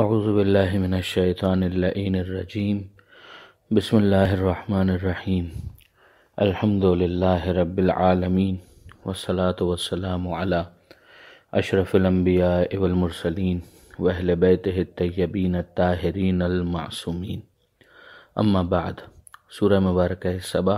अज़ुबिल्लिमिनशैतानरजीम बसमीम अल्हम्दुलिल्लाह रबालमीन वसलात वसलाम अला अशरफ़िलम्बिया इवलमरसलिन वहल बैत तय्यबीन ताहरीन अलमासूमीन अम्मा बाद सूर मुबारक सबा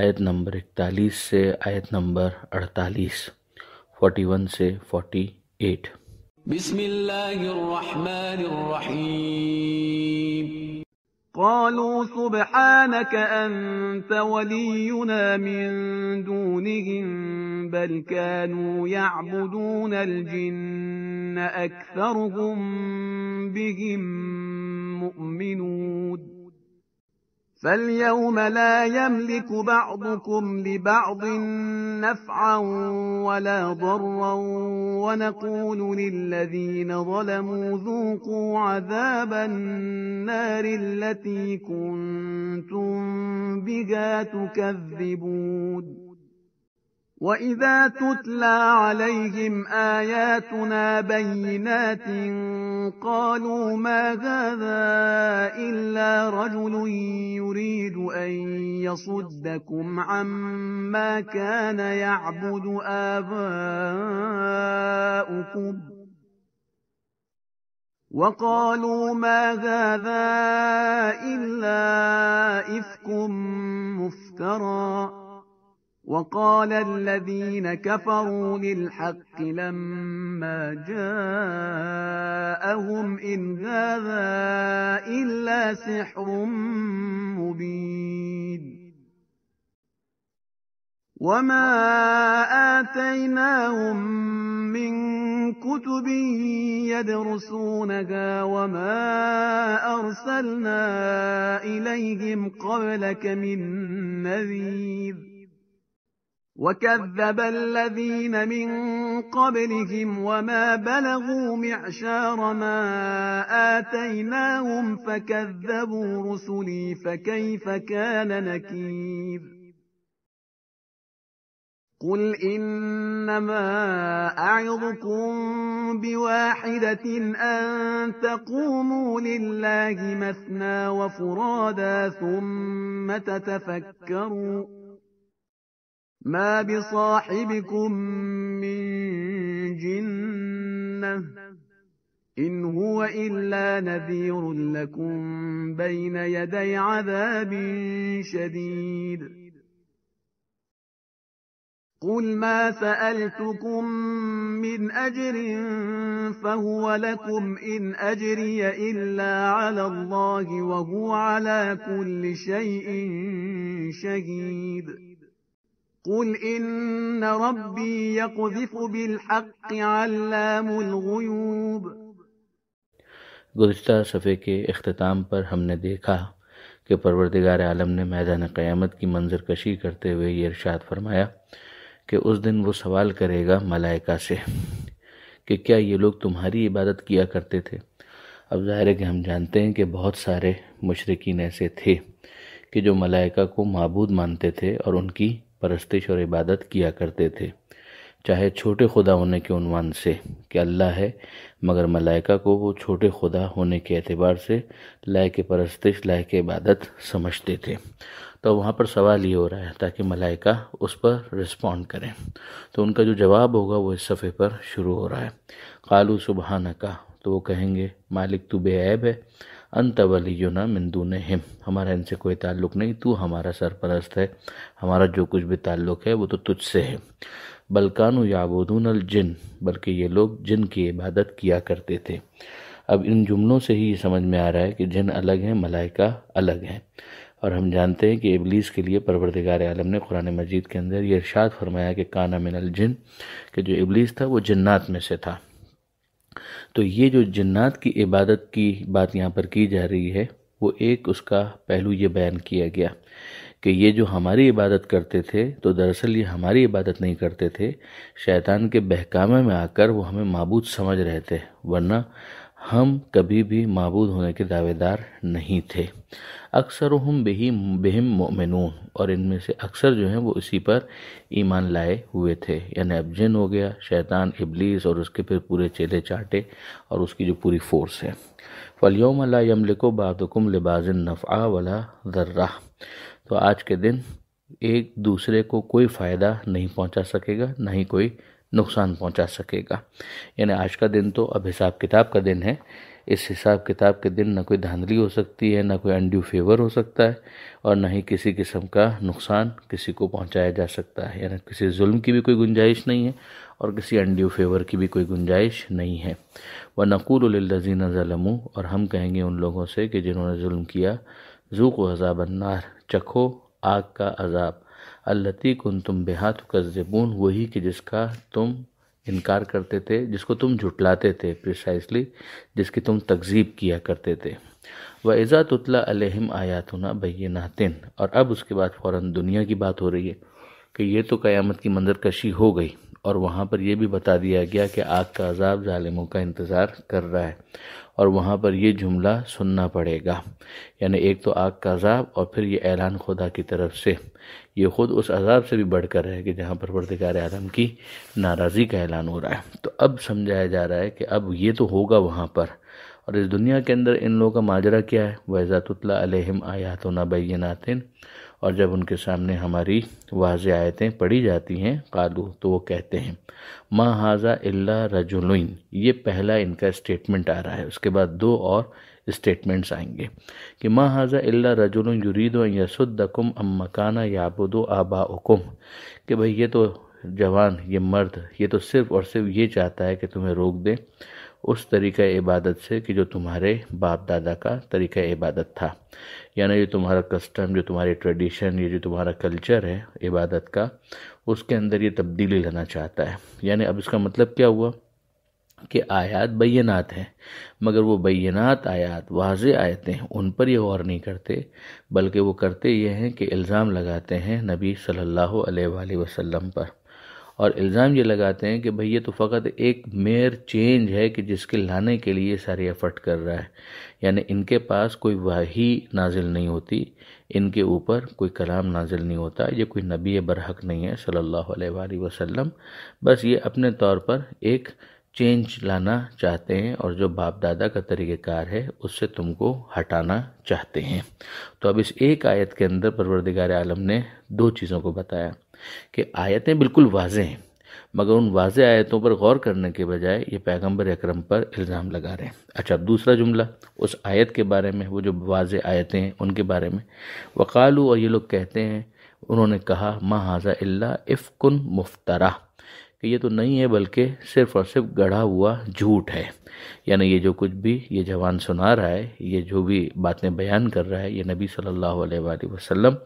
आयत नंबर इकतालीस से आयत नंबर अड़तालीस फ़ोटी वन से फ़ोटी एट بسم الله الرحمن الرحيم قالوا سبحانك أنت ولينا من دونهم بل كانوا يعبدون الجن أكثرهم بهم مؤمنون فاليوم لا يملك بعضكم لبعض نفعا ولا ضرا ونقول للذين ظلموا ذوقوا عذاب النار التي كنتم بها تكذبون واذا تتلى عليهم اياتنا بينات قالوا ما هذا الا رجل يريد ان يصدكم عما كان يعبد اباؤكم وقالوا ما هذا الا افكم وقال الذين كفروا للحق لما جاءهم إن هذا إلا سحر مبين وما آتيناهم من كتب يدرسونها وما أرسلنا إليهم قبلك من نذير وكذب الذين من قبلهم وما بلغوا معشار ما آتيناهم فكذبوا رسلي فكيف كان نكير قل إنما أعظكم بواحدة أن تقوموا لله مثنى وفرادى ثم تتفكروا ما بصاحبكم من جنة إن هو إلا نذير لكم بين يدي عذاب شديد قل ما سألتكم من أجر فهو لكم إن أجري إلا على الله وهو على كل شيء شهيد قل إن ربي يقذف بالحق علام الغيوب गुज्तर सफ़े के अख्ताम पर हमने देखा कि परवरदिगार आलम ने मैदान क़यामत की मंजर कशी करते हुए ये इरशाद फरमाया कि उस दिन वो सवाल करेगा मलाइका से कि क्या ये लोग तुम्हारी इबादत किया करते थे अब ज़ाहिर है कि हम जानते हैं कि बहुत सारे मशरकिन ऐसे थे कि जो मलाइका को मबूद मानते थे और उनकी परस्तिश और इबादत किया करते थे चाहे छोटे खुदा होने के उनवान से कि अल्लाह है मगर मलाइका को वो छोटे खुदा होने के अतबार से लायक परस्तिश लायक इबादत समझते थे तो वहाँ पर सवाल ये हो रहा है ताकि मलाइका उस पर रिस्पॉन्ड करें तो उनका जो जवाब होगा वो इस सफ़े पर शुरू हो रहा है कालू सुबहाना का तो वो कहेंगे मालिक तू बेऐब है जो ना मिंदू ने हिम हमारा इनसे कोई ताल्लुक नहीं तू हमारा सरपरस्त है हमारा जो कुछ भी ताल्लुक है वो तो तुझसे है बलकानु याबोदून अल जिन बल्कि ये लोग जिन की इबादत किया करते थे अब इन जुमलों से ही ये समझ में आ रहा है कि जिन अलग हैं मलाइका अलग हैं और हम जानते हैं कि इबलीस के लिए परवरदिगार आलम ने कुरान मजीद के अंदर ये इरशाद फरमाया कि काना मिनल जिन के जो इबलीस था वो जन्नात में से था तो ये जो जन्नात की इबादत की बात यहाँ पर की जा रही है वो एक उसका पहलू ये बयान किया गया कि ये जो हमारी इबादत करते थे तो दरअसल ये हमारी इबादत नहीं करते थे शैतान के बहकामे में आकर वो हमें मबूद समझ रहे थे वरना हम कभी भी मबूद होने के दावेदार नहीं थे अक्सर हम बेही बेहम मोमिनून और इनमें से अक्सर जो हैं वो इसी पर ईमान लाए हुए थे यानी अब जिन हो गया शैतान इबलीस और उसके फिर पूरे चेले चाटे और उसकी जो पूरी फोर्स है फलियोम यमलिको बातकुम लिबाजन नफ़ा वला दर्रा तो आज के दिन एक दूसरे को कोई फ़ायदा नहीं पहुंचा सकेगा ना ही कोई नुकसान पहुंचा सकेगा यानी आज का दिन तो अब हिसाब किताब का दिन है इस हिसाब किताब के दिन न कोई धांधली हो सकती है न कोई अनड्यू फेवर हो सकता है और ना ही किसी किस्म का नुकसान किसी को पहुंचाया जा सकता है यानी किसी जुल्म की भी कोई गुंजाइश नहीं है और किसी अनड्यू फेवर की भी कोई गुंजाइश नहीं है व नक़ूलजीन ज़लमू और हम कहेंगे उन लोगों से कि जिन्होंने जुल्म किया जूक वज़ाबन्नार चखो आग का अजाब अल्लती कुन तुम बेहात कजबून वही कि जिसका तुम इनकार करते थे जिसको तुम झुटलाते थे प्रिसाइसली जिसकी तुम तकजीब किया करते थे व एज़ा तुतला अलहम आयातना नातिन और अब उसके बाद फ़ौर दुनिया की बात हो रही है कि ये तो क़यामत की मंजरकशी हो गई और वहाँ पर यह भी बता दिया गया कि आग का अजाब ालिमों का इंतज़ार कर रहा है और वहाँ पर यह जुमला सुनना पड़ेगा यानी एक तो आग का अजाब और फिर ये ऐलान खुदा की तरफ से ये ख़ुद उस अजाब से भी बढ़कर है कि जहाँ पर वरदगार आलम की नाराज़ी का ऐलान हो रहा है तो अब समझाया जा रहा है कि अब ये तो होगा वहाँ पर और इस दुनिया के अंदर इन लोगों का माजरा क्या है वैज़ातुल्ला आलहम आयातों नबैनातिन और जब उनके सामने हमारी वाज आयतें पढ़ी जाती हैं कालू तो वो कहते हैं माँ हाजा अल्ला रजुलुन ये पहला इनका स्टेटमेंट आ रहा है उसके बाद दो और स्टेटमेंट्स आएंगे कि माँ हाजा इल्ला रजुल युरीद यसुद्दकुम अम मकाना याबुदो आबा कि भाई ये तो जवान ये मर्द ये तो सिर्फ और सिर्फ ये चाहता है कि तुम्हें रोक दें उस तरीक़ इबादत से कि जो तुम्हारे बाप दादा का तरीक़ इबादत था यानी जो तुम्हारा कस्टम जो तुम्हारी ट्रेडिशन ये जो तुम्हारा कल्चर है इबादत का उसके अंदर ये तब्दीली लाना चाहता है यानी अब इसका मतलब क्या हुआ कि आयात बैनात हैं मगर वो बैनात आयात वाज आयतें हैं उन पर ये गौर नहीं करते बल्कि वो करते ये हैं कि इल्ज़ाम लगाते हैं नबी सल्लल्लाहु अलैहि वसल्लम पर और इल्ज़ाम ये लगाते हैं कि भाई ये तो फ़कत एक मेयर चेंज है कि जिसके लाने के लिए सारे एफर्ट कर रहा है यानी इनके पास कोई वाही नाजिल नहीं होती इनके ऊपर कोई कलाम नाजिल नहीं होता ये कोई नबी बरहक नहीं है सल्लल्लाहु अलैहि वसल्लम बस ये अपने तौर पर एक चेंज लाना चाहते हैं और जो बाप दादा का तरीक़ेकार है उससे तुमको हटाना चाहते हैं तो अब इस एक आयत के अंदर परवरदिगार आलम ने दो चीज़ों को बताया कि आयतें बिल्कुल वाज हैं मगर उन वाज आयतों पर गौर करने के बजाय ये पैगंबर अक्रम पर इल्ज़ाम लगा रहे हैं अच्छा दूसरा जुमला उस आयत के बारे में वो जो वाज आयतें हैं उनके बारे में वकालू और ये लोग कहते हैं उन्होंने कहा मा हाजा इल्ला इफ़कुन मुफ्तरा कि ये तो नहीं है बल्कि सिर्फ और सिर्फ गढ़ा हुआ झूठ है यानी ये जो कुछ भी ये जवान सुना रहा है ये जो भी बातें बयान कर रहा है ये नबी सल्लल्लाहु अलैहि वसल्लम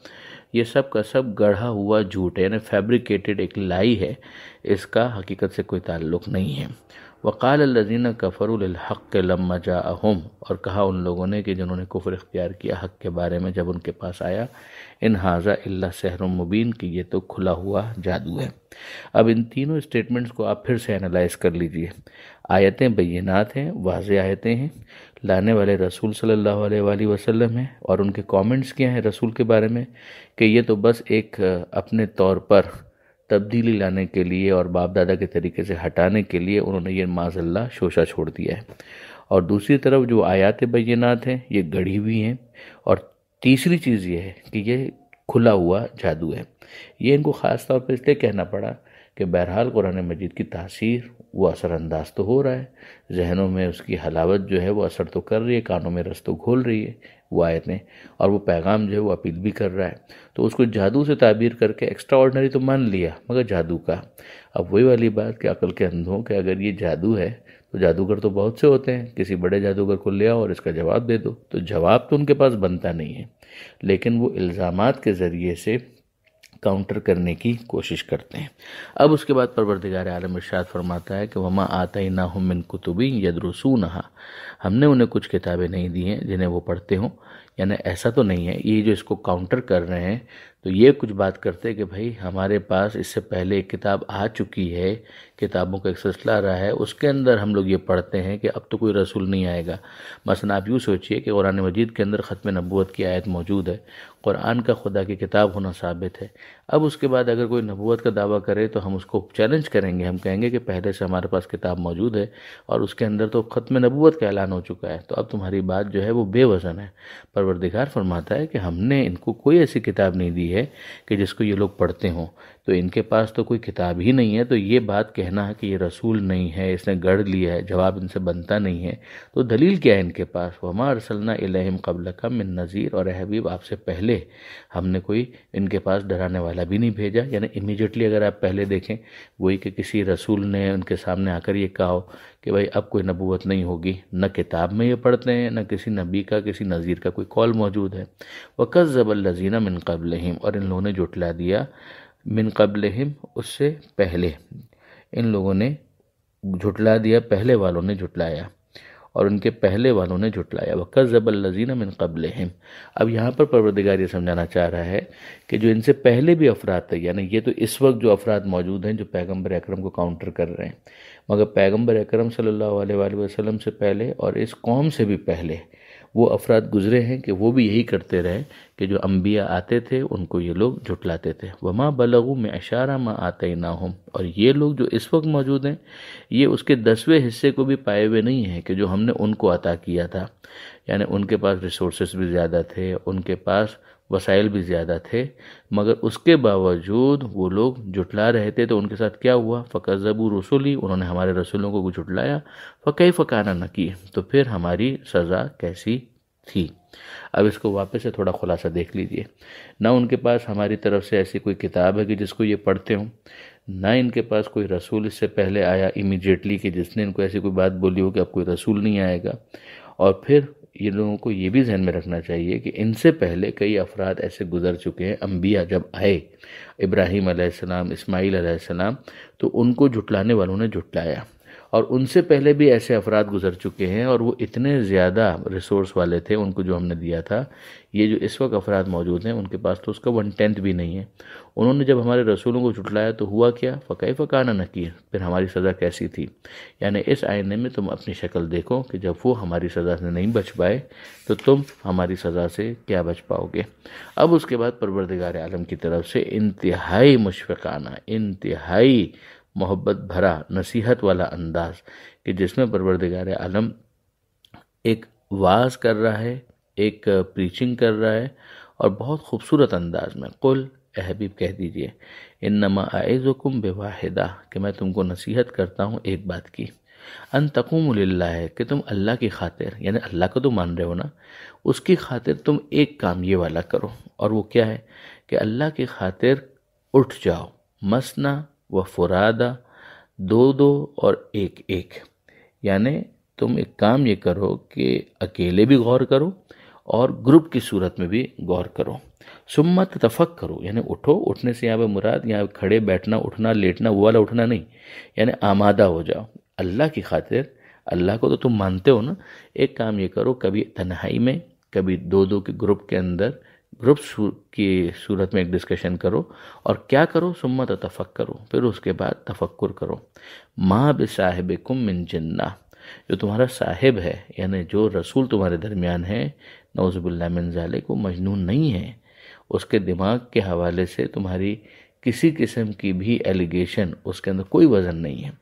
ये सब का सब गढ़ा हुआ झूठ है यानी फैब्रिकेटेड एक लाई है इसका हकीकत से कोई ताल्लुक नहीं है वक़ाल लजीन कफ़रहक़ लम्मा जा अहम और कहा उन लोगों ने कि जिन्होंने कुफर इख्तियार किया हक़ के बारे में जब उनके पास आया इन हाजा अल्ला सहर मुबीन कि ये तो खुला हुआ जादू है अब इन तीनों स्टेटमेंट्स को आप फिर से एनालाइज कर लीजिए आयतें बैनात हैं वाज आयतें हैं लाने वाले रसूल सल्लल्लाहु अलैहि वसल्लम हैं और उनके कमेंट्स क्या हैं रसूल के बारे में कि ये तो बस एक अपने तौर पर तब्दीली लाने के लिए और बाप दादा के तरीके से हटाने के लिए उन्होंने ये माजल्ला शोशा छोड़ दिया है और दूसरी तरफ जो आयात बैनात हैं ये गढ़ी हुई हैं और तीसरी चीज़ ये है कि ये खुला हुआ जादू है ये इनको ख़ास तौर पर इसलिए कहना पड़ा कि बहरहाल कुरान मजीद की तासीर वो असरानंदाज तो हो रहा है जहनों में उसकी हलावत जो है वो असर तो कर रही है कानों में रस तो घोल रही है वायर ने और वो पैगाम जो है वो अपील भी कर रहा है तो उसको जादू से ताबीर करके एक्स्ट्रा ऑर्डनरी तो मान लिया मगर जादू का अब वही वाली बात कि अकल के अंधों के अगर ये जादू है तो जादूगर तो बहुत से होते हैं किसी बड़े जादूगर को ले आओ और इसका जवाब दे दो तो जवाब तो उनके पास बनता नहीं है लेकिन वो इल्ज़ाम के ज़रिए से काउंटर करने की कोशिश करते हैं अब उसके बाद परवरदिगार आलम इर्शाद फरमाता है कि वमा आता ही ना हम मिन कुतुबी यदरसू नहा हमने उन्हें कुछ किताबें नहीं दी हैं जिन्हें वो पढ़ते हों यानी ऐसा तो नहीं है ये जो इसको काउंटर कर रहे हैं तो ये कुछ बात करते कि भाई हमारे पास इससे पहले एक किताब आ चुकी है किताबों का एक सिलसिला रहा है उसके अंदर हम लोग ये पढ़ते हैं कि अब तो कोई रसूल नहीं आएगा मसला आप यूँ सोचिए कि कुरान मजीद के अंदर ख़त्म नबूत की आयत मौजूद है कुरान का खुदा की किताब होना साबित है अब उसके बाद अगर कोई नबूत का दावा करे तो हम उसको चैलेंज करेंगे हम कहेंगे कि पहले से हमारे पास किताब मौजूद है और उसके अंदर तो ख़त्म नबूत का ऐलान हो चुका है तो अब तुम्हारी बात जो है वो बेवजन है परवरदिगार फरमाता है कि हमने इनको कोई ऐसी किताब नहीं दी है कि जिसको ये लोग पढ़ते हों तो इनके पास तो कोई किताब ही नहीं है तो ये बात कहना कि ये रसूल नहीं है इसने गढ़ लिया है जवाब इनसे बनता नहीं है तो दलील क्या है इनके पास वमा अरसलना इलहम कबल का मिन नज़ीर और अहबीब आपसे पहले हमने कोई इनके पास डराने वाला भी नहीं भेजा यानी इमीजिएटली अगर आप पहले देखें वही कि किसी रसूल ने उनके सामने आकर ये कहा हो कि भाई अब कोई नबूत नहीं होगी न किताब में ये पढ़ते हैं न किसी नबी का किसी नज़ीर का कोई कॉल मौजूद है वक़ जबल लजीना मिन कबल और इन लोगों ने जुटला दिया मिन कबल हिम उससे पहले इन लोगों ने झुटला दिया पहले वालों ने झुटलाया और उनके पहले वालों ने झुटलाया वक़्त जबल लजीना मिन कबल हिम अब यहाँ पर परवरदिगार ये समझाना चाह रहा है कि जो इनसे पहले भी अफराद थे यानी ये तो इस वक्त जो अफराद मौजूद हैं जो पैगम्बर अक्रम को काउंटर कर रहे हैं मगर पैगम्बर अक्रम सल्ला वसलम से पहले और इस कौम से भी पहले वो अफराद गुजरे हैं कि वो भी यही करते रहे कि जो अम्बिया आते थे उनको ये लोग जुटलाते थे वमा बलगू में अशारा माँ आते ना हम और ये लोग जो इस वक्त मौजूद हैं ये उसके दसवें हिस्से को भी पाए हुए नहीं हैं कि जो हमने उनको अता किया था यानी उनके पास रिसोर्स भी ज़्यादा थे उनके पास वसाइल भी ज़्यादा थे मगर उसके बावजूद वो लोग जुटला रहे थे तो उनके साथ क्या हुआ फ़कजबू रसोली उन्होंने हमारे रसूलों को जुटलाया फ़कई फ़काना न की तो फिर हमारी सज़ा कैसी थी अब इसको वापस से थोड़ा खुलासा देख लीजिए ना उनके पास हमारी तरफ से ऐसी कोई किताब है कि जिसको ये पढ़ते हों ना इनके पास कोई रसूल इससे पहले आया इमीजिएटली कि जिसने इनको ऐसी कोई बात बोली हो कि अब कोई रसूल नहीं आएगा और फिर ये लोगों को ये भी जहन में रखना चाहिए कि इनसे पहले कई अफराद ऐसे गुजर चुके हैं अम्बिया जब आए इब्राहिम आसमाम इस्माईल तो उनको जुटलाने वालों ने जुटलाया और उनसे पहले भी ऐसे अफराद गुजर चुके हैं और वो इतने ज़्यादा रिसोर्स वाले थे उनको जो हमने दिया था ये जो इस वक्त अफराद मौजूद हैं उनके पास तो उसका वन टेंथ भी नहीं है उन्होंने जब हमारे रसूलों को चुटलाया तो हुआ क्या फ़काई फ़काना न किए फिर हमारी सज़ा कैसी थी यानी इस आईने में तुम अपनी शक्ल देखो कि जब वो हमारी सज़ा से नहीं बच पाए तो तुम हमारी सज़ा से क्या बच पाओगे अब उसके बाद परवरदिगार आलम की तरफ से इंतहाई मुशफ़ाना इंतहाई मोहब्बत भरा नसीहत वाला अंदाज कि जिसमें परवरदिगार आलम एक वाज कर रहा है एक प्रीचिंग कर रहा है और बहुत खूबसूरत अंदाज में कुल अहबीब कह दीजिए इन नमा आयज़ुकुम बेवाहिदा कि मैं तुमको नसीहत करता हूँ एक बात की अन तकुम है कि तुम अल्लाह की खातिर यानी अल्लाह को तो मान रहे हो ना उसकी खातिर तुम एक काम ये वाला करो और वो क्या है कि अल्लाह की खातिर उठ जाओ मसना व फुरादा दो दो और एक एक यानी तुम एक काम ये करो कि अकेले भी गौर करो और ग्रुप की सूरत में भी गौर करो सुम्मत तफक करो यानी उठो उठने से यहाँ पर मुराद यहाँ खड़े बैठना उठना लेटना वो वाला उठना नहीं यानी आमादा हो जाओ अल्लाह की खातिर अल्लाह को तो तुम मानते हो ना एक काम ये करो कभी तन्हाई में कभी दो दो के ग्रुप के अंदर ग्रुप की सूरत में एक डिस्कशन करो और क्या करो सुमत तफक करो फिर उसके बाद तफक्र करो माँ बे साहिब कुम मिन जिन्ना जो तुम्हारा साहिब है यानी जो रसूल तुम्हारे दरमियान है नौजबिल्ला मिनजाले को मजनू नहीं है उसके दिमाग के हवाले से तुम्हारी किसी किस्म की भी एलिगेशन उसके अंदर कोई वज़न नहीं है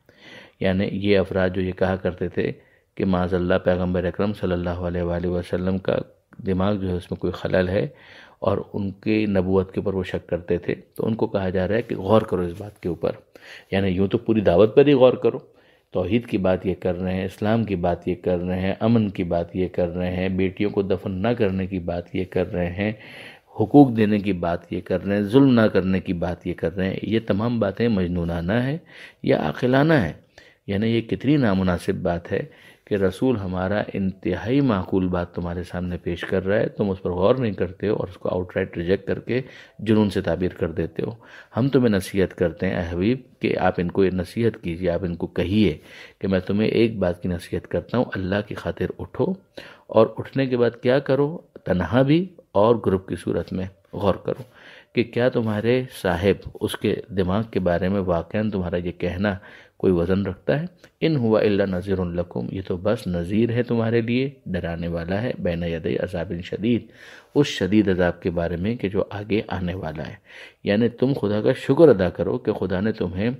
यानी ये अफराद जो ये कहा करते थे कि माजल्ला पैगम्बर अक्रम सल्ला अलैहि का दिमाग जो है उसमें कोई खलल है और उनके नबूत के ऊपर वो शक करते थे तो उनको कहा जा रहा है कि गौर करो इस बात के ऊपर यानी यूँ तो पूरी दावत पर ही गौर करो तोहहीद की बात ये कर रहे हैं इस्लाम की बात ये कर रहे हैं अमन की बात ये कर रहे हैं बेटियों को दफन ना करने की बात ये कर रहे हैं हुकूक देने की बात ये कर रहे हैं जुल्म ना करने की बात ये कर रहे हैं ये तमाम बातें मजनूनाना है या अखिलाना है यानी ये कितनी नामुनासिब बात है कि रसूल हमारा इंतहाई माकूल बात तुम्हारे सामने पेश कर रहा है तुम उस पर गौर नहीं करते हो और उसको आउटराइट रिजेक्ट करके जुनून से ताबीर कर देते हो हम तुम्हें नसीहत करते हैं अहबीब कि आप इनको नसीहत कीजिए आप इनको कहिए कि मैं तुम्हें एक बात की नसीहत करता हूँ अल्लाह की खातिर उठो और उठने के बाद क्या करो तनहा भी और ग्रुप की सूरत में गौर करो कि क्या तुम्हारे साहिब उसके दिमाग के बारे में वाक़ तुम्हारा ये कहना कोई वज़न रखता है इन हुआ इल्ला नज़ीर लकुम ये तो बस नज़ीर है तुम्हारे लिए डराने वाला है बैन यद अजाबिन शदीद उस शदीद अजाब के बारे में कि जो आगे आने वाला है यानी तुम खुदा का शुक्र अदा करो कि खुदा ने तुम्हें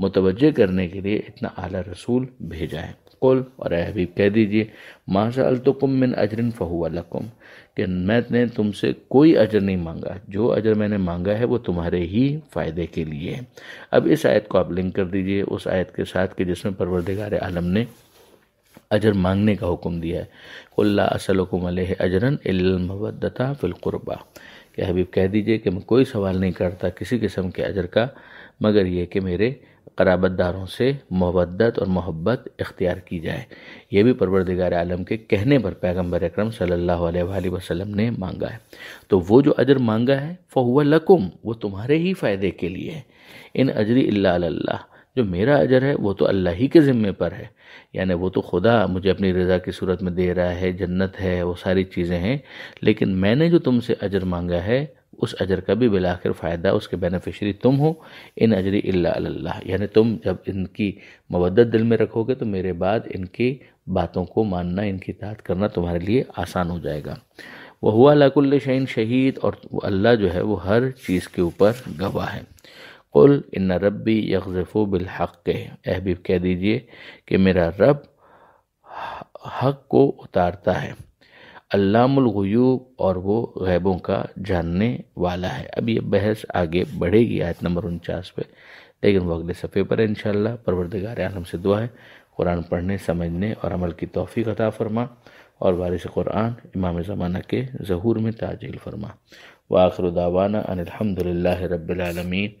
मुतवजह करने के लिए इतना आला रसूल भेजा है कुल और हबीब कह दीजिए माशा अलतुकुम मिन अजरिन फ़हुआ लकुम कि मैंने तुमसे कोई अजर नहीं मांगा जो अजर मैंने मांगा है वो तुम्हारे ही फ़ायदे के लिए है अब इस आयत को आप लिंक कर दीजिए उस आयत के साथ कि जिसमें परवरदिगार आलम ने अजर मांगने का हुक्म दिया है कुल्ला असलकुम अजरन मवदता फिलकुरबा कि हबीब कह दीजिए कि मैं कोई सवाल नहीं करता किसी किस्म के अजर का मगर यह कि मेरे कराबतदारों से मोहब्बत और मोहब्बत इख्तियार की जाए यह भी परवरदिगार आलम के कहने पर पैगम्बर अक्रम सल्ला वसलम ने मांगा है तो वो जो अजर मांगा है फोलकुम लकुम वो तुम्हारे ही फ़ायदे के लिए है इन अजरी अल्लाह जो मेरा अजर है वो तो अल्लाह ही के ज़िम्मे पर है यानी वो तो खुदा मुझे अपनी रज़ा की सूरत में दे रहा है जन्नत है वो सारी चीज़ें हैं लेकिन मैंने जो तुमसे अजर मांगा है उस अजर का भी बिलाखिर फ़ायदा उसके बेनिफिशरी तुम हो इन अजरी अल्लाह यानी तुम जब इनकी मवदत दिल में रखोगे तो मेरे बाद इनकी बातों को मानना इनकी इतात करना तुम्हारे लिए आसान हो जाएगा वह हुआ लकुल्ल शहीन शहीद और अल्लाह जो है वो हर चीज़ के ऊपर गवाह है कुल इन रबी यकज़फ़ो बिलहक़ के अहबीब कह दीजिए कि मेरा रब हक को उतारता है अल्लामुलगयूब और वो गैबों का जानने वाला है अब ये बहस आगे बढ़ेगी आयत नंबर उनचास पर लेकिन वह अगले सफ़े पर इन परवरदगार आलम से दुआ है कुरान पढ़ने समझने और अमल की तोफ़ी अता फरमा और वारिस कुरान इमाम ज़माना के जहूर में ताजील फरमा वाखर दावाना अनिलहमदिल्ला रबालमीन